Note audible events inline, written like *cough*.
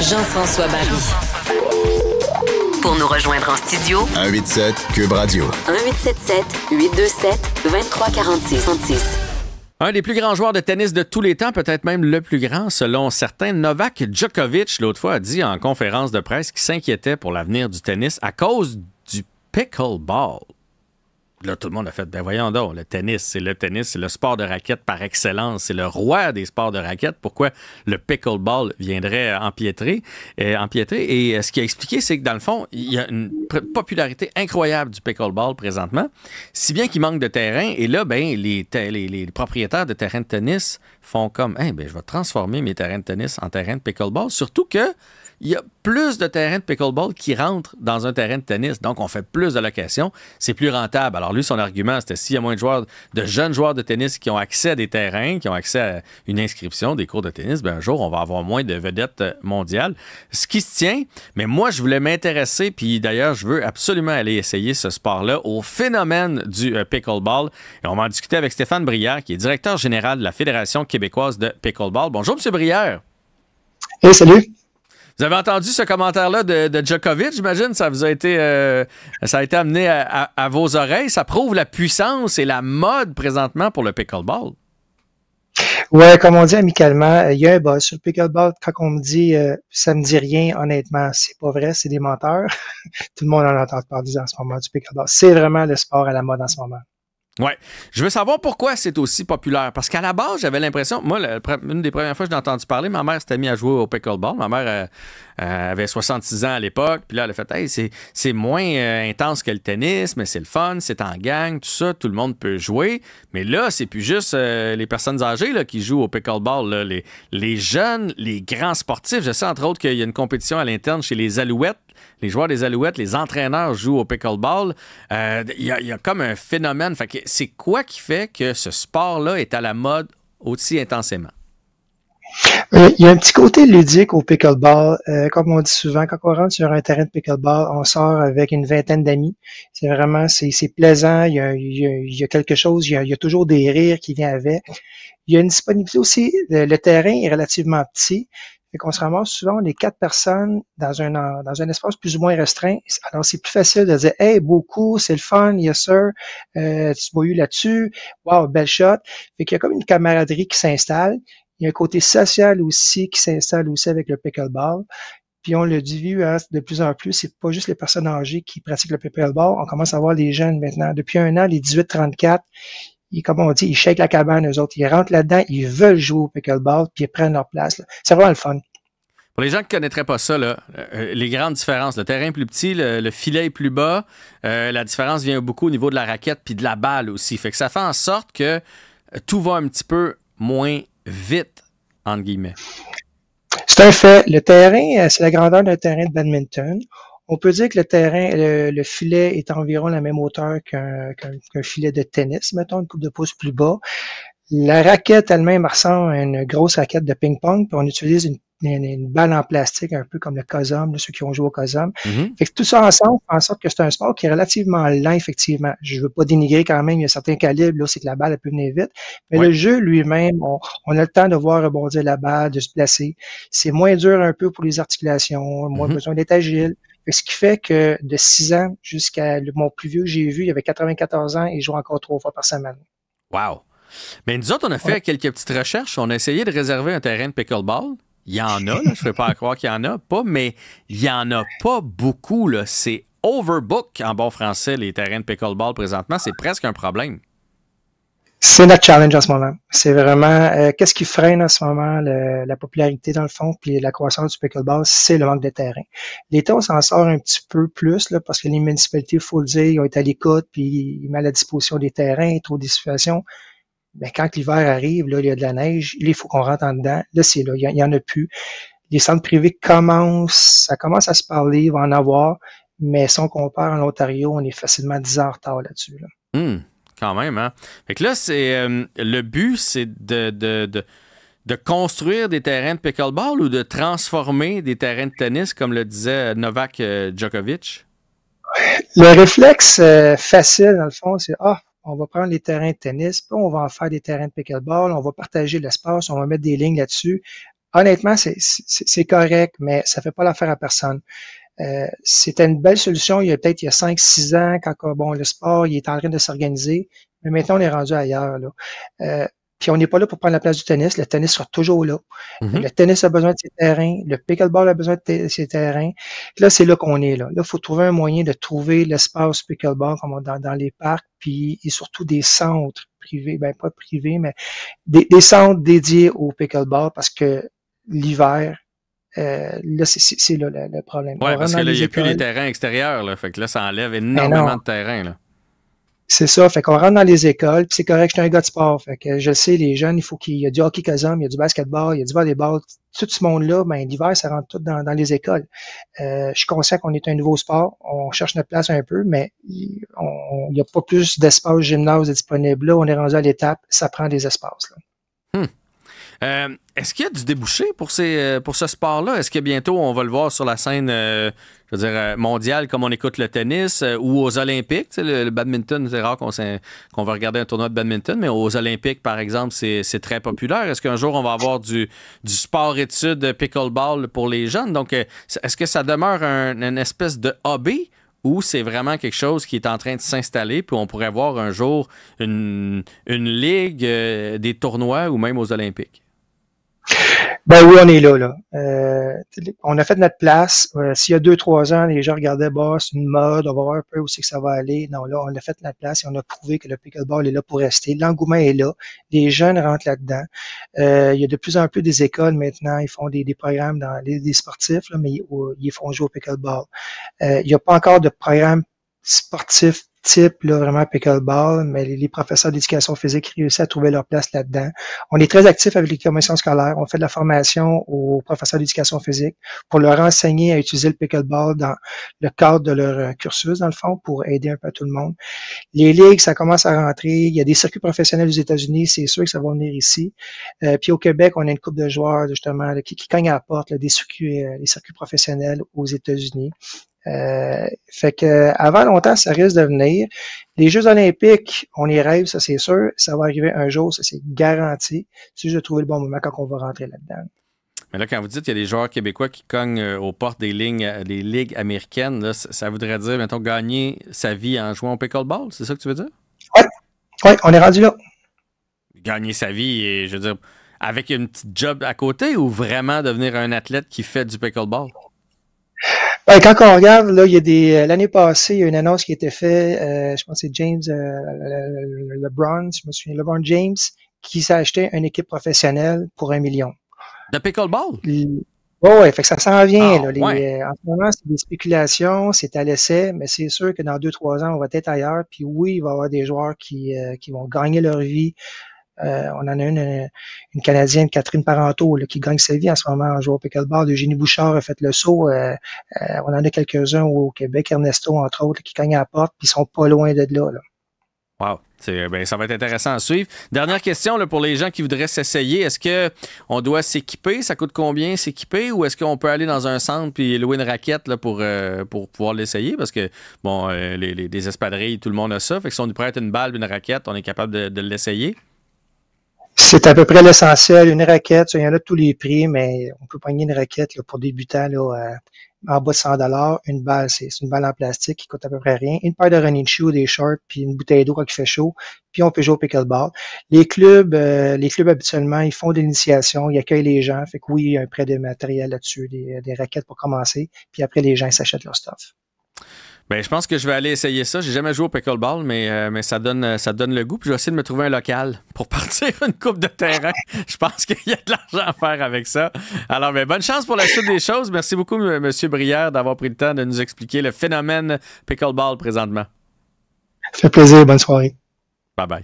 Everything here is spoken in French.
Jean-François Barry. Pour nous rejoindre en studio, 187 Cube Radio. 1877 827 2346 un des plus grands joueurs de tennis de tous les temps, peut-être même le plus grand, selon certains, Novak Djokovic, l'autre fois, a dit en conférence de presse qu'il s'inquiétait pour l'avenir du tennis à cause du pickleball là, tout le monde a fait, ben voyons donc, le tennis, c'est le tennis, c'est le sport de raquette par excellence, c'est le roi des sports de raquette. Pourquoi le pickleball viendrait empiétrer? Euh, et euh, ce qui a expliqué, c'est que dans le fond, il y a une popularité incroyable du pickleball présentement, si bien qu'il manque de terrain. Et là, ben, les, les, propriétaires de terrains de tennis font comme, hey, ben, je vais transformer mes terrains de tennis en terrains de pickleball. Surtout que il y a plus de terrains de pickleball qui rentrent dans un terrain de tennis. Donc, on fait plus de locations. C'est plus rentable. Alors, lui, son argument, c'était s'il y a moins de joueurs, de jeunes joueurs de tennis qui ont accès à des terrains, qui ont accès à une inscription, des cours de tennis, bien, un jour, on va avoir moins de vedettes euh, mondiales. Ce qui se tient, mais moi, je voulais m'intéresser, puis d'ailleurs, je veux absolument aller essayer ce sport-là au phénomène du euh, pickleball. Et on va en discuter avec Stéphane Brière, qui est directeur général de la Fédération québécoise de pickleball. Bonjour, M. Brière. Hey, salut. Vous avez entendu ce commentaire-là de, de, Djokovic, j'imagine. Ça vous a été, euh, ça a été amené à, vos oreilles. Ça prouve la puissance et la mode présentement pour le pickleball. Oui, comme on dit amicalement, euh, il y a un buzz sur le pickleball. Quand on me dit euh, ça me dit rien, honnêtement, c'est pas vrai, c'est des menteurs. *laughs* Tout le monde en entend parler en ce moment du pickleball. C'est vraiment le sport à la mode en ce moment. Oui. Je veux savoir pourquoi c'est aussi populaire. Parce qu'à la base, j'avais l'impression. Moi, une des premières fois que j'ai entendu parler, ma mère s'était mise à jouer au pickleball. Ma mère euh, euh, avait 66 ans à l'époque. Puis là, elle a fait Hey, c'est moins euh, intense que le tennis, mais c'est le fun, c'est en gang, tout ça, tout le monde peut jouer. Mais là, c'est plus juste les personnes âgées là, qui jouent au pickleball. Là, les, les jeunes, les grands sportifs. Je sais entre autres qu'il y a une compétition à l'interne chez les Alouettes les joueurs des Alouettes, les entraîneurs jouent au pickleball. Euh, il y, a comme un phénomène. C'est quoi qui fait que ce sport-là est à la mode aussi intensément? Euh, il y a un petit côté ludique au pickleball. Euh, comme on dit souvent, quand on rentre sur un terrain de pickleball, on sort avec une vingtaine d'amis. C'est vraiment, c'est plaisant. Il y, a, quelque chose, il a, il y a toujours des rires qui viennent avec. Il y a une disponibilité aussi. Le, terrain est relativement petit. Fait qu'on se ramasse souvent, les quatre personnes dans un, dans un espace plus ou moins restreint. Alors, c'est plus facile de dire Hey, beaucoup, c'est le fun, yes sir, euh, tu m'as eu là-dessus, wow, belle shot. Fait qu'il y a comme une camaraderie qui s'installe. Il y a un côté social aussi qui s'installe aussi avec le pickleball. Puis on le divise hein, de plus en plus. C'est pas juste les personnes âgées qui pratiquent le pickleball. On commence à voir les jeunes maintenant. Depuis un an, les 18-34, ils, comme on dit, ils shakent la cabane, eux autres. Ils rentrent là-dedans, ils veulent jouer au pickleball, puis ils prennent leur place. C'est vraiment le fun. Pour les gens qui ne connaîtraient pas ça, euh, euh, les grandes différences, le terrain plus petit, le, filet plus bas, euh, la différence vient beaucoup au niveau de la raquette puis de la balle aussi. Fait que ça fait en sorte que tout va un petit peu moins vite, entre guillemets. C'est un fait. Le terrain, c'est la grandeur d'un terrain de badminton. On peut dire que le terrain, le, filet est environ la même hauteur qu'un filet de tennis, mettons une coupe de pouce plus bas. La raquette elle-même ressemble à une grosse raquette de ping-pong, on utilise une balle en plastique, un peu comme le COSOM, ceux qui ont joué au COSOM. Mm-hmm. tout ça ensemble en sorte que c'est un sport qui est relativement lent, effectivement. Je veux pas dénigrer quand même, il y a certains calibres, là, c'est que la balle, elle peut venir vite. Mais le jeu lui-même, on, a le temps de voir rebondir la balle, de se placer. C'est moins dur un peu pour les articulations, moins mm-hmm. besoin d'être agile. Ce qui fait que de 6 ans jusqu'à mon plus vieux que j'ai vu, il avait 94 ans et il joue encore trois fois par semaine. Wow! Mais nous autres, on a fait quelques petites recherches. On a essayé de réserver un terrain de pickleball. Il y en a, je ne peux pas *laughs* croire qu'il y en a pas, mais il n'y en a pas beaucoup. C'est overbook en bon français, les terrains de pickleball présentement. C'est presque un problème c'est notre challenge en ce moment. C'est vraiment euh, qu'est-ce qui freine en ce moment la popularité dans le fond, puis la croissance du pickleball, c'est le manque de terrain. L'État, on s'en sort un petit peu plus parce que les municipalités, il faut le dire, ils ont été à l'écoute, puis ils mettent à la disposition des terrains, trop des situations. Mais quand l'hiver arrive, là, il y a de la neige, il faut qu'on rentre en dedans. Là, c'est là, il n'y en a plus. Les centres privés commencent, ça commence à se parler, il va en avoir, mais si on compare en Ontario, on est facilement 10 heures tard là-dessus. Là. Hmm quand même. Hein? là, c'est euh, le but, c'est de, de, construire des terrains de pickleball ou de transformer des terrains de tennis, comme le disait Novak euh, Djokovic? Le réflexe euh, facile, dans le fond, c'est Ah, on va prendre les terrains de tennis, puis on va en faire des terrains de pickleball, on va partager l'espace, on va mettre des lignes là-dessus. Honnêtement, c'est correct, mais ça ne fait pas l'affaire à personne. Euh, c'était une belle solution il y a peut-être il y a 5-6 ans, quand bon, le sport il est en train de s'organiser, mais maintenant on est rendu ailleurs. Là. Euh, puis on n'est pas là pour prendre la place du tennis. Le tennis sera toujours là. Mm-hmm. Le tennis a besoin de ses terrains. Le pickleball a besoin de ses terrains. Là, c'est là qu'on est. Là, il faut trouver un moyen de trouver l'espace pickleball comme dans, dans, les parcs, puis et surtout des centres privés, ben pas privés, mais des, des centres dédiés au pickleball parce que l'hiver, euh, là, c'est le, problème. Oui, parce que il n'y a plus les terrains extérieurs. Là, ça enlève énormément de terrain. C'est ça, fait qu'on rentre dans les écoles, c'est correct, je suis un gars de sport, fait que je sais, les jeunes, il faut qu'il y a du hockey mais il y a du basketball, il y a du volleyball, tout ce monde-là, ben, l'hiver, ça rentre tout dans, les écoles. Euh, je suis conscient qu'on est un nouveau sport, on cherche notre place un peu, mais il n'y a pas plus d'espace gymnase disponible là, on est rendu à l'étape, ça prend des espaces. Là. Hmm. Euh, est-ce qu'il y a du débouché pour, ces, euh, pour ce sport-là? Est-ce que bientôt on va le voir sur la scène euh, mondiale comme on écoute le tennis ou aux Olympiques? le, badminton, c'est rare qu'on va regarder un tournoi de badminton, mais aux Olympiques, par exemple, c'est très populaire. Est-ce qu'un jour on va avoir du, du sport-études pickleball pour les jeunes? Donc, est-ce que ça demeure un, une espèce de hobby ou c'est vraiment quelque chose qui est en train de s'installer, puis on pourrait voir un jour une, ligue, des tournois ou même aux Olympiques? Ben oui, on est là. là. Euh, on a fait notre place. Euh, s'il y a deux, trois ans, les gens regardaient, bah, c'est une mode, on va voir un peu où c'est que ça va aller. Non, là, on a fait notre place et on a prouvé que le pickleball est là pour rester. L'engouement est là. Les jeunes rentrent là-dedans. Euh, il y a de plus en plus des écoles maintenant. Ils font des, des programmes dans les, des sportifs, mais ils, ils font jouer au pickleball. il n'y a pas encore de programme sportif type, là, vraiment pickleball, mais les, professeurs d'éducation physique réussissent à trouver leur place là-dedans. On est très actif avec les commissions scolaires. On fait de la formation aux professeurs d'éducation physique pour leur enseigner à utiliser le pickleball dans le cadre de leur euh, cursus, dans le fond, pour aider un peu tout le monde. Les ligues, ça commence à rentrer. Il y a des circuits professionnels aux États-Unis, c'est sûr que ça va venir ici. Euh, puis au Québec, on a une coupe de joueurs, justement, qui, qui à la porte, des circuits, euh, les circuits professionnels aux États-Unis. Euh, fait que avant longtemps, ça risque de venir. Les Jeux Olympiques, on y rêve, ça c'est sûr. Ça va arriver un jour, ça c'est garanti. Si je de le bon moment quand on va rentrer là-dedans. Mais là, quand vous dites qu'il y a des joueurs québécois qui cognent euh, aux portes des lignes, euh, des ligues américaines, ça voudrait dire, mettons, gagner sa vie en jouant au pickleball, c'est ça que tu veux dire? Oui, ouais, on est rendu là. Gagner sa vie, et, je veux dire, avec une petite job à côté ou vraiment devenir un athlète qui fait du pickleball? quand on regarde, là, des. Euh, l'année passée, il y a une annonce qui a été faite, euh, je pense que c'est James euh, LeBron, je me souviens, LeBron James, qui s'est acheté une équipe professionnelle pour un million. Le pickleball? Oui, ça s'en vient. Ah, en ce moment, c'est des spéculations, c'est à l'essai, mais c'est sûr que dans deux, trois ans, on va être ailleurs. Puis oui, il va y avoir des joueurs qui vont gagner leur vie euh, on en a une, euh, Canadienne, Catherine Parenteau, qui gagne sa vie en ce moment en jouant au pickleball. Eugénie Bouchard a fait le saut. Euh, on en a quelques-uns au Québec, Ernesto, entre autres, qui gagnent à la porte, puis ils sont pas loin de là. Wow. Ben, ça va être intéressant à suivre. Dernière question pour les gens qui voudraient s'essayer. Est-ce qu'on doit s'équiper? Ça coûte combien s'équiper? Ou est-ce qu'on peut aller dans un centre puis louer une raquette pour, pouvoir l'essayer? Parce que, bon, les, espadrilles, tout le monde a ça. Fait que si on est prête une balle, une raquette, on est capable de l'essayer. C'est à peu près l'essentiel. Une raquette, il y en a tous les prix, mais on peut pogner une raquette là, pour débutants là, euh, en bas de 100 dollars. Une balle, c'est une balle en plastique qui coûte à peu près rien. Une paire de running shoes, des shorts, puis une bouteille d'eau quand il fait chaud. Puis on peut jouer au pickleball. Les clubs, euh, les clubs habituellement, ils font des initiations, ils accueillent les gens. Fait que oui, il y a un prêt de matériel là-dessus, des, des raquettes pour commencer. Puis après, les gens s'achètent leur stuff. Ben, je pense que je vais aller essayer ça. J'ai jamais joué au pickleball, mais, euh, mais ça, donne, euh, ça donne le goût. Puis je vais essayer de me trouver un local pour *laughs* partir une coupe de terrain. *laughs* je pense qu'il y a de l'argent à faire avec ça. Alors, ben, bonne chance pour la suite des choses. Merci beaucoup, M. Brière, d'avoir pris le temps de nous expliquer le phénomène pickleball présentement. Ça fait plaisir. Bonne soirée. Bye bye.